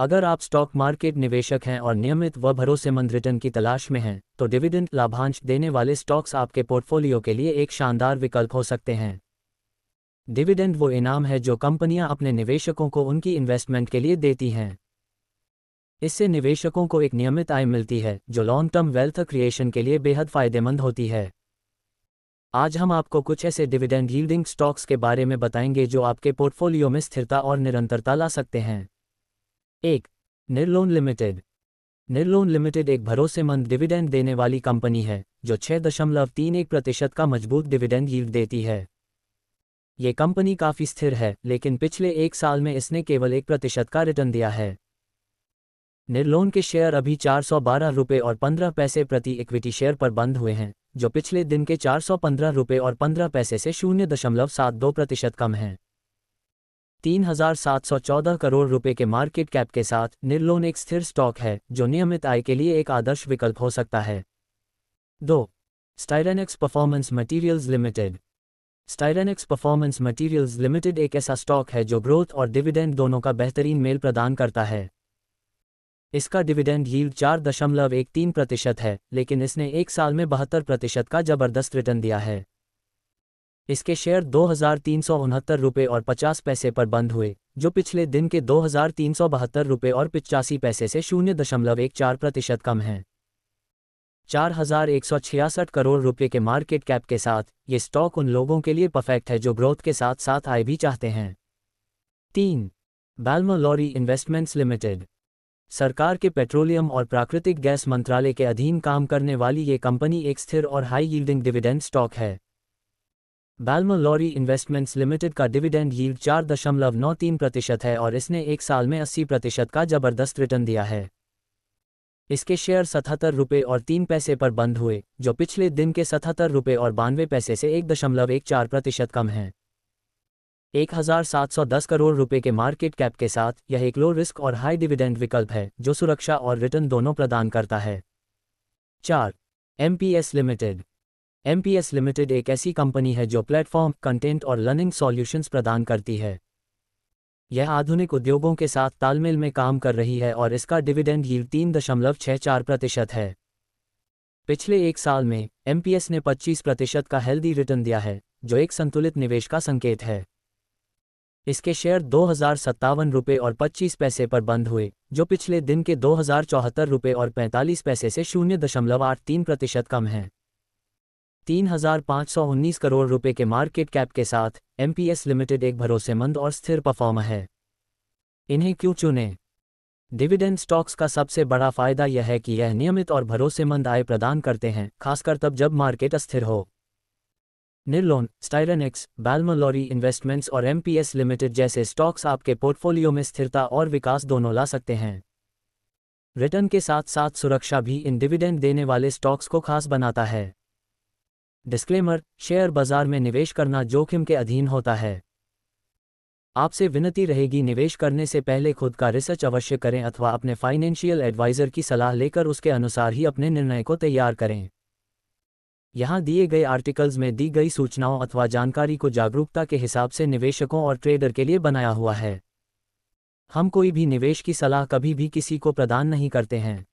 अगर आप stock market निवेशक हैं और नियमित व भरोसेमंद रिटर्न की तलाश में हैं तो डिविडेंड लाभांश देने वाले स्टॉक्स आपके पोर्टफोलियो के लिए एक शानदार विकल्प हो सकते हैं डिविडेंड वो इनाम है जो कंपनियां अपने निवेशकों को उनकी इन्वेस्टमेंट के लिए देती हैं इससे निवेशकों को एक नियमित आय मिलती है जो लॉन्ग टर्म वेल्थ क्रिएशन के लिए बेहद फायदेमंद होती है आज हम आपको कुछ ऐसे डिविडेंड यील्डिंग स्टॉक्स के बारे में बताएंगे जो आपके पोर्टफोलियो में स्थिरता और निरंतरता ला सकते हैं एक निर्लोन लिमिटेड निर्लोन लिमिटेड एक भरोसेमंद डिविडेंड देने वाली कंपनी है जो छह दशमलव तीन एक प्रतिशत का मजबूत डिविडेंड यील्ड देती है ये कंपनी काफ़ी स्थिर है लेकिन पिछले एक साल में इसने केवल एक प्रतिशत का रिटर्न दिया है निर्लोन के शेयर अभी चार सौ बारह रुपये और पंद्रह पैसे प्रति इक्विटी शेयर पर बंद हुए हैं जो पिछले दिन के चार सौ पंद्रह रुपये और पंद्रह पैसे से शून्य दशमलव सात दो प्रतिशत कम है 3,714 करोड़ रुपए के मार्केट कैप के साथ निर्लोन एक स्थिर स्टॉक है जो नियमित आय के लिए एक आदर्श विकल्प हो सकता है दो Styrenix performance materials limited Styrenix performance materials limited एक ऐसा स्टॉक है जो ग्रोथ और डिविडेंड दोनों का बेहतरीन मेल प्रदान करता है इसका डिविडेंड ही चार दशमलव एक तीन प्रतिशत है लेकिन इसने एक साल में बहत्तर प्रतिशत का जबरदस्त रिटर्न दिया है इसके शेयर दो रुपए और 50 पैसे पर बंद हुए जो पिछले दिन के दो रुपए और पिचासी पैसे से शून्य दशमलव एक चार प्रतिशत कम है 4,166 करोड़ रुपए के मार्केट कैप के साथ ये स्टॉक उन लोगों के लिए परफेक्ट है जो ग्रोथ के साथ साथ आए भी चाहते हैं तीन बैलमोलॉरी इन्वेस्टमेंट्स लिमिटेड सरकार के पेट्रोलियम और प्राकृतिक गैस मंत्रालय के अधीन काम करने वाली ये कंपनी एक स्थिर और हाई यील्डिंग डिविडेंड स्टॉक है लॉरी इन्वेस्टमेंट्स लिमिटेड का डिविडेंड यील्ड चार दशमलव नौ तीन प्रतिशत है और इसने एक साल में अस्सी प्रतिशत का जबरदस्त रिटर्न दिया है इसके शेयर सतहत्तर रुपये और तीन पैसे पर बंद हुए जो पिछले दिन के सतहत्तर रुपये और बानवे पैसे से एक दशमलव एक चार प्रतिशत कम है 1710 करोड़ रुपए के मार्केट कैप के साथ यह एक लो रिस्क और हाई डिविडेंड विकल्प है जो सुरक्षा और रिटर्न दोनों प्रदान करता है चार एम लिमिटेड एम लिमिटेड एक ऐसी कंपनी है जो प्लेटफॉर्म कंटेंट और लर्निंग सॉल्यूशंस प्रदान करती है यह आधुनिक उद्योगों के साथ तालमेल में काम कर रही है और इसका डिविडेंड यील्ड तीन दशमलव छः चार प्रतिशत है पिछले एक साल में एम ने पच्चीस प्रतिशत का हेल्दी रिटर्न दिया है जो एक संतुलित निवेश का संकेत है इसके शेयर दो हजार सत्तावन रुपये और पच्चीस पैसे पर बंद हुए जो पिछले दिन के दो हजार चौहत्तर रुपये और पैंतालीस पैसे से शून्य दशमलव आठ तीन प्रतिशत कम है 3,519 करोड़ रुपए के मार्केट कैप के साथ एमपीएस लिमिटेड एक भरोसेमंद और स्थिर परफॉर्मर है इन्हें क्यों चुने डिविडेंड स्टॉक्स का सबसे बड़ा फायदा यह है कि यह नियमित और भरोसेमंद आय प्रदान करते हैं खासकर तब जब मार्केट अस्थिर हो निर्लोन स्टायरनेक्स बैलमलोरी इन्वेस्टमेंट्स और एमपीएस लिमिटेड जैसे स्टॉक्स आपके पोर्टफोलियो में स्थिरता और विकास दोनों ला सकते हैं रिटर्न के साथ साथ सुरक्षा भी इन डिविडेंड देने वाले स्टॉक्स को खास बनाता है डिस्क्लेमर शेयर बाजार में निवेश करना जोखिम के अधीन होता है आपसे विनती रहेगी निवेश करने से पहले खुद का रिसर्च अवश्य करें अथवा अपने फाइनेंशियल एडवाइजर की सलाह लेकर उसके अनुसार ही अपने निर्णय को तैयार करें यहां दिए गए आर्टिकल्स में दी गई सूचनाओं अथवा जानकारी को जागरूकता के हिसाब से निवेशकों और ट्रेडर के लिए बनाया हुआ है हम कोई भी निवेश की सलाह कभी भी किसी को प्रदान नहीं करते हैं